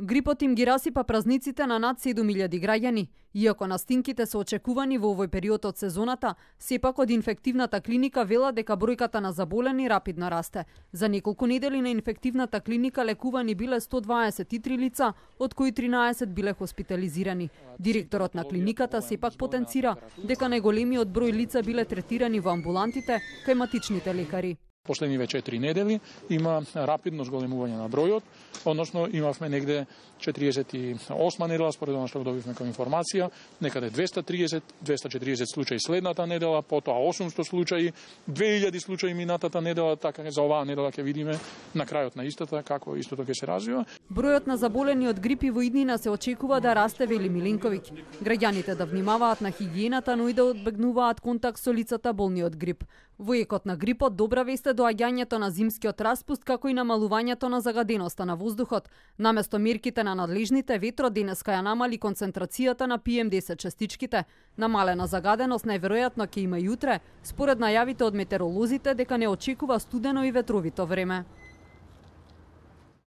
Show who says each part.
Speaker 1: Грипот им ги расипа празниците на над 7000 граѓани. Иако настинките се очекувани во овој период од сезоната, сепак од инфективната клиника вела дека бројката на заболени рапидно расте. За неколку недели на инфективната клиника лекувани биле 123 лица, од кои 13 биле хоспитализирани. Директорот на клиниката сепак потенцира дека најголемиот број лица биле третирани во амбулантите кај матичните лекари.
Speaker 2: Последниве 4 недели има рапидно зголемување на бројот, односно имавме негде 48 недела, според она што го добивме како информација, некаде 230, 240 случаи следната недела, потоа 800 случаи, 2000 случаи минатата недела, така за оваа недела ќе видиме на крајот на истата како истото ќе се развива.
Speaker 1: Бројот на заболени од грипи во иднина се очекува да расте вели Милинковиќ. Граѓаните да внимаваат на хигиената, но и да одбегнуваат контакт со лицата болни од грип. Во екот на грипот добра вест доаѓањето на зимскиот распуст, како и намалувањето на загаденоста на воздухот. Наместо мирките на надлежните, ветро денеска ја намали концентрацијата на PM10 частичките. Намалена загаденост најверојатно ќе има јутре, според најавите од метеоролозите дека не очекува студено и ветровито време.